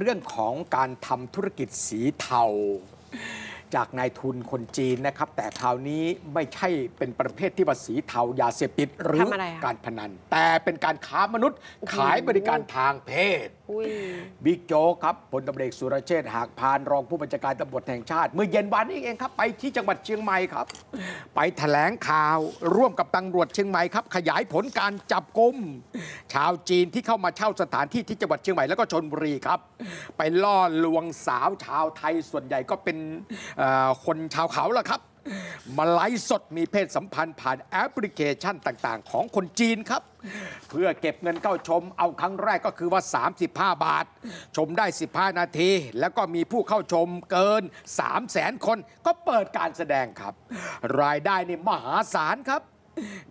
เรื่องของการทำธุรกิจสีเทาจากนายทุนคนจีนนะครับ แต่คราวนี้ไม่ใช่เป็นประเภทที่ว่าสีเทายาเสพติดหรือการพนัน แต่เป็นการค้ามนุษย์ขายบริการทางเพศบิ๊กโจ๊กครับพลตำรวจกสุรเชษฐ์หักพานรองผู้บัญชาการตำรวจแห่งชาติ เมื่อเย็นวานนี้เองครับ ไปที่จังหวัดเชียงใหม่ครับ ไปแถลงข่าวร่วมกับตำรวจเชียงใหม่ครับ ขยายผลการจับกลุ่มชาวจีนที่เข้ามาเช่าสถานที่ที่จังหวัดเชียงใหม่แล้วก็ชนบุรีครับ ไปล่อลวงสาวชาวไทยส่วนใหญ่ก็เป็นคนชาวเขาละครับมาไลฟ์สดมีเพศสัมพันธ์ผ่านแอปพลิเคชันต่างๆ ของคนจีนครับ เพื่อเก็บเงินเข้าชมเอาครั้งแรกก็คือว่า 35 บาท ชมได้ 15 นาที แล้วก็มีผู้เข้าชมเกิน 3 0 0แสนคนก็เปิดการแสดงครับ รายได้นี่มหาศาลครับ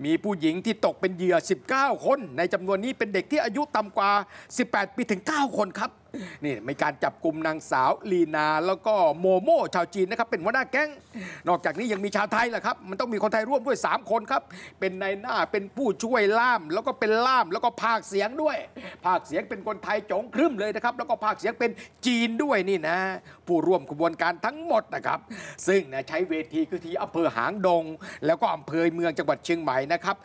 มีผู้หญิงที่ตกเป็นเหยื่อ 19 คน ในจำนวนนี้เป็นเด็กที่อายุต่ำกว่า 18 ปีถึง9คนครับนี่มีการจับกลุ่มนางสาวลีนา แล้วก็โมโม่ชาวจีนนะครับ เป็นหัวหน้าแก๊งนอกจากนี้ยังมีชาวไทยแหะครับ มันต้องมีคนไทยร่วมด้วย3คนครับเป็นนายหน้าเป็นผู้ช่วยล่ามแล้วก็เป็นล่ามแล้วก็ภาคเสียงด้วย ภาคเสียงเป็นคนไทยจงครึ่มเลยนะครับ แล้วก็ภาคเสียงเป็นจีนด้วยนี่นะ ผู้ร่วมขบวนการทั้งหมดนะครับ ซึ่งนะใช้เวทีคือที่อำเภอหางดง แล้วก็อำเภอเมืองจังหวัดเชียงใหม่นะครับ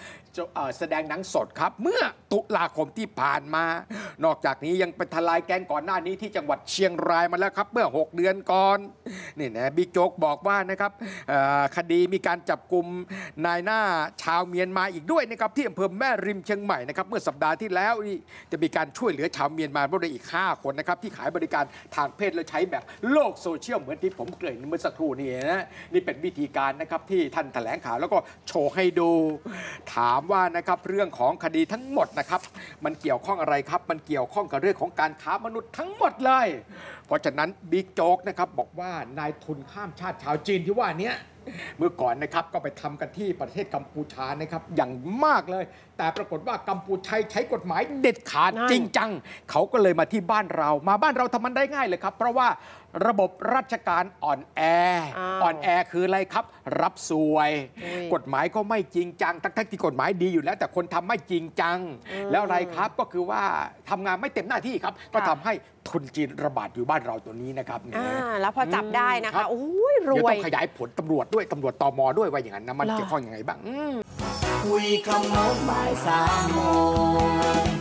แสดงหนังสดครับเมื่อุลาคมที่ผ่านมา นอกจากนี้ยังเป็นทลายแกงก่อนหน้านี้ที่จังหวัดเชียงรายมาแล้วครับเมื่อ6เดือนก่อนนี่นะบิ๊กโจ๊กบอกว่านะครับคดีมีการจับกลุ่มนายหน้าชาวเมียนมาอีกด้วยนะครับที่อำเภอแม่ริมเชียงใหม่นะครับเมื่อสัปดาห์ที่แล้วจะมีการช่วยเหลือชาวเมียนมาด้วยอีก5คนนะครับที่ขายบริการทางเพศและใช้แบบโลกโซเชียลเหมือนที่ผมเกริ่นเมื่อสักครู่นี่นะนี่เป็นวิธีการนะครับที่ท่านแถลงข่าวแล้วก็โชว์ให้ดู ถามว่านะครับเรื่องของคดีทั้งหมดนะครับมันเกี่ยวข้องอะไรครับ มันเกี่ยวข้องกับเรื่องของการค้ามนุษย์ทั้งหมดเลย เพราะฉะนั้นบิ๊กโจ๊กนะครับ บอกว่านายทุนข้ามชาติชาวจีนที่ว่านี้เมื่อก่อนนะครับก็ไปทำกันที่ประเทศกัมพูชานะครับอย่างมากเลย แต่ปรากฏว่ากัมพูชาใช้กฎหมายเด็ดขาดจริงจังเขาก็เลยมาที่บ้านเรามาบ้านเราทำมันได้ง่ายเลยครับ เพราะว่าระบบราชการอ่อนแอ อ่อนแอคืออะไรครับ รับสวย กฎหมายก็ไม่จริงจัง ทั้งที่กฎหมายดีอยู่แล้ว แต่คนทำไม่จริงจัง แล้วอะไรครับก็คือว่าทำงานไม่เต็มหน้าที่ครับ ก็ทำให้ทุนจีนระบาดอยู่บ้านเราตัวนี้นะครับอ่าแล้วพอจับได้นะคะโอ้ยรวยต้องขยายผลตำรวจด้วยตำรวจตมด้วยว่าอย่างนั้นนะมันเกี่ยวข้องยังไงบ้างคุยคำโน้นบ่ายสามโมง